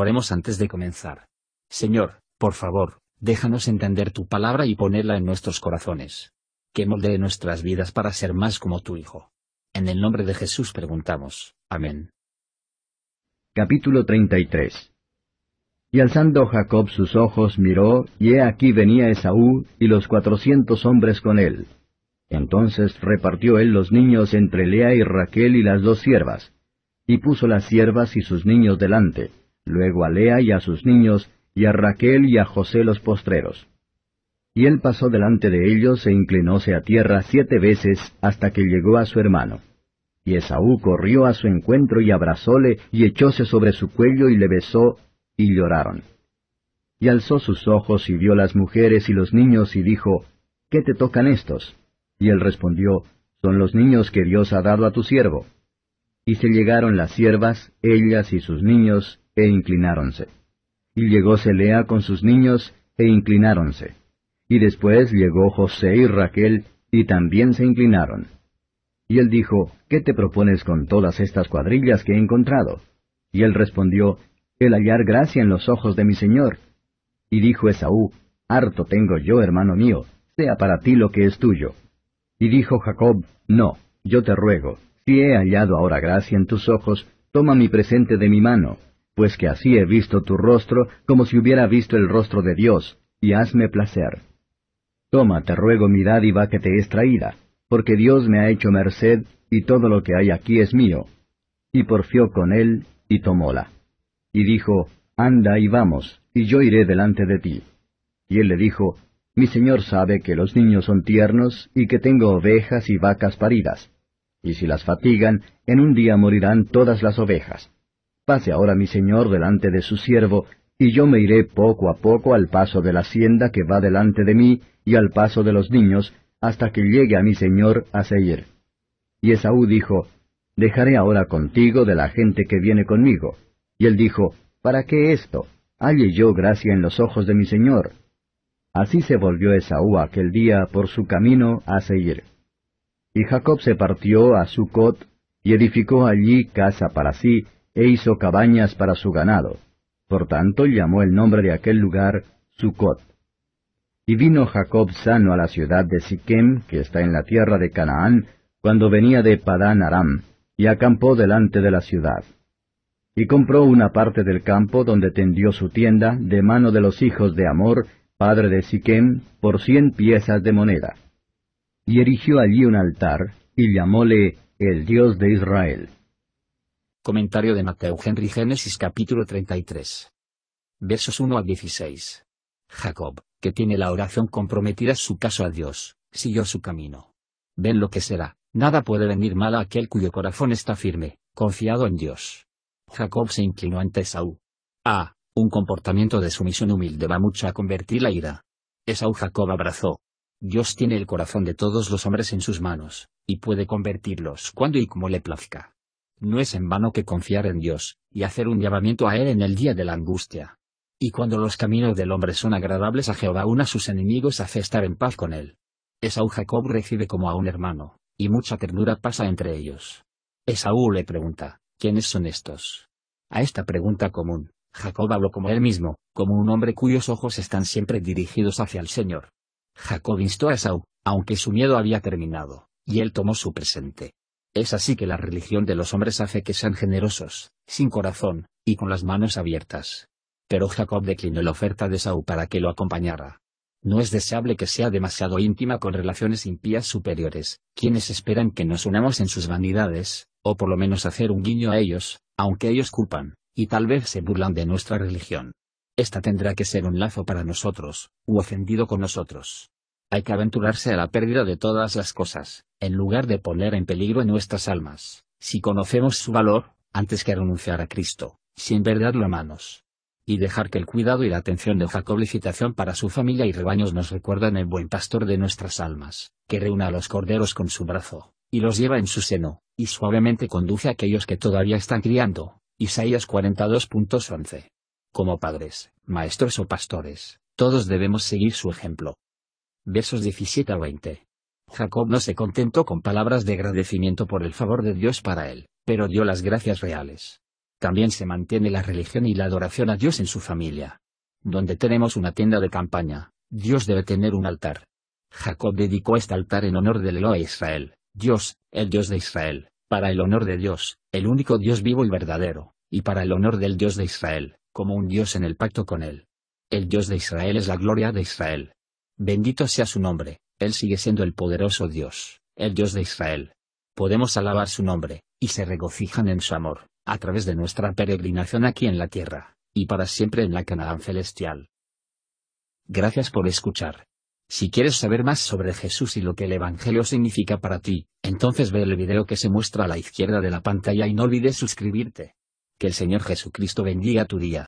Oremos antes de comenzar. Señor, por favor, déjanos entender tu palabra y ponerla en nuestros corazones. Que moldee nuestras vidas para ser más como tu Hijo. En el nombre de Jesús preguntamos. Amén. Capítulo 33 Y alzando Jacob sus ojos miró, y he aquí venía Esaú, y los cuatrocientos hombres con él. Entonces repartió él los niños entre Lea y Raquel y las dos siervas, y puso las siervas y sus niños delante luego a Lea y a sus niños, y a Raquel y a José los postreros. Y él pasó delante de ellos e inclinóse a tierra siete veces hasta que llegó a su hermano. Y Esaú corrió a su encuentro y abrazóle y echóse sobre su cuello y le besó, y lloraron. Y alzó sus ojos y vio las mujeres y los niños y dijo, ¿Qué te tocan estos? Y él respondió, Son los niños que Dios ha dado a tu siervo. Y se llegaron las siervas, ellas y sus niños, e inclináronse. Y llegó Selea con sus niños, e inclináronse. Y después llegó José y Raquel, y también se inclinaron. Y él dijo, ¿Qué te propones con todas estas cuadrillas que he encontrado? Y él respondió, El hallar gracia en los ojos de mi señor. Y dijo Esaú, Harto tengo yo, hermano mío, sea para ti lo que es tuyo. Y dijo Jacob, No, yo te ruego, si he hallado ahora gracia en tus ojos, toma mi presente de mi mano, pues que así he visto tu rostro como si hubiera visto el rostro de Dios, y hazme placer. Toma, te ruego, mi dádiva que te es traída, porque Dios me ha hecho merced, y todo lo que hay aquí es mío. Y porfió con él, y tomóla. Y dijo, Anda y vamos, y yo iré delante de ti. Y él le dijo, Mi señor sabe que los niños son tiernos, y que tengo ovejas y vacas paridas y si las fatigan, en un día morirán todas las ovejas. Pase ahora mi señor delante de su siervo, y yo me iré poco a poco al paso de la hacienda que va delante de mí, y al paso de los niños, hasta que llegue a mi señor a Seir. Y Esaú dijo, Dejaré ahora contigo de la gente que viene conmigo. Y él dijo, ¿Para qué esto? Halle yo gracia en los ojos de mi señor. Así se volvió Esaú aquel día por su camino a Seir. Y Jacob se partió a Sucot, y edificó allí casa para sí, e hizo cabañas para su ganado. Por tanto llamó el nombre de aquel lugar Sucot. Y vino Jacob sano a la ciudad de Siquem, que está en la tierra de Canaán, cuando venía de Padán Aram, y acampó delante de la ciudad. Y compró una parte del campo donde tendió su tienda de mano de los hijos de Amor, padre de Siquem, por cien piezas de moneda y erigió allí un altar, y llamóle el Dios de Israel. Comentario de Mateo Henry Génesis capítulo 33. Versos 1 a 16. Jacob, que tiene la oración comprometida su caso a Dios, siguió su camino. Ven lo que será, nada puede venir mal a aquel cuyo corazón está firme, confiado en Dios. Jacob se inclinó ante Esaú. Ah, un comportamiento de sumisión humilde va mucho a convertir la ira. Esaú Jacob abrazó, Dios tiene el corazón de todos los hombres en sus manos, y puede convertirlos cuando y como le plazca. No es en vano que confiar en Dios, y hacer un llamamiento a Él en el día de la angustia. Y cuando los caminos del hombre son agradables a Jehová, una a sus enemigos hace estar en paz con Él. Esaú Jacob recibe como a un hermano, y mucha ternura pasa entre ellos. Esaú le pregunta, ¿quiénes son estos? A esta pregunta común, Jacob habló como él mismo, como un hombre cuyos ojos están siempre dirigidos hacia el Señor. Jacob instó a Esaú, aunque su miedo había terminado, y él tomó su presente. Es así que la religión de los hombres hace que sean generosos, sin corazón, y con las manos abiertas. Pero Jacob declinó la oferta de Saú para que lo acompañara. No es deseable que sea demasiado íntima con relaciones impías superiores, quienes esperan que nos unamos en sus vanidades, o por lo menos hacer un guiño a ellos, aunque ellos culpan, y tal vez se burlan de nuestra religión. Esta tendrá que ser un lazo para nosotros, u ofendido con nosotros. Hay que aventurarse a la pérdida de todas las cosas, en lugar de poner en peligro nuestras almas, si conocemos su valor, antes que renunciar a Cristo, sin en verdad lo amamos. Y dejar que el cuidado y la atención de Jacob licitación para su familia y rebaños nos recuerdan el buen pastor de nuestras almas, que reúna a los corderos con su brazo, y los lleva en su seno, y suavemente conduce a aquellos que todavía están criando. Isaías 42.11 como padres, maestros o pastores, todos debemos seguir su ejemplo. Versos 17 a 20. Jacob no se contentó con palabras de agradecimiento por el favor de Dios para él, pero dio las gracias reales. También se mantiene la religión y la adoración a Dios en su familia. Donde tenemos una tienda de campaña, Dios debe tener un altar. Jacob dedicó este altar en honor del Eloa Israel, Dios, el Dios de Israel, para el honor de Dios, el único Dios vivo y verdadero, y para el honor del Dios de Israel, como un Dios en el pacto con él. El Dios de Israel es la gloria de Israel. Bendito sea su nombre, él sigue siendo el poderoso Dios, el Dios de Israel. Podemos alabar su nombre, y se regocijan en su amor, a través de nuestra peregrinación aquí en la tierra, y para siempre en la Canadá celestial. Gracias por escuchar. Si quieres saber más sobre Jesús y lo que el Evangelio significa para ti, entonces ve el video que se muestra a la izquierda de la pantalla y no olvides suscribirte. Que el Señor Jesucristo bendiga tu día.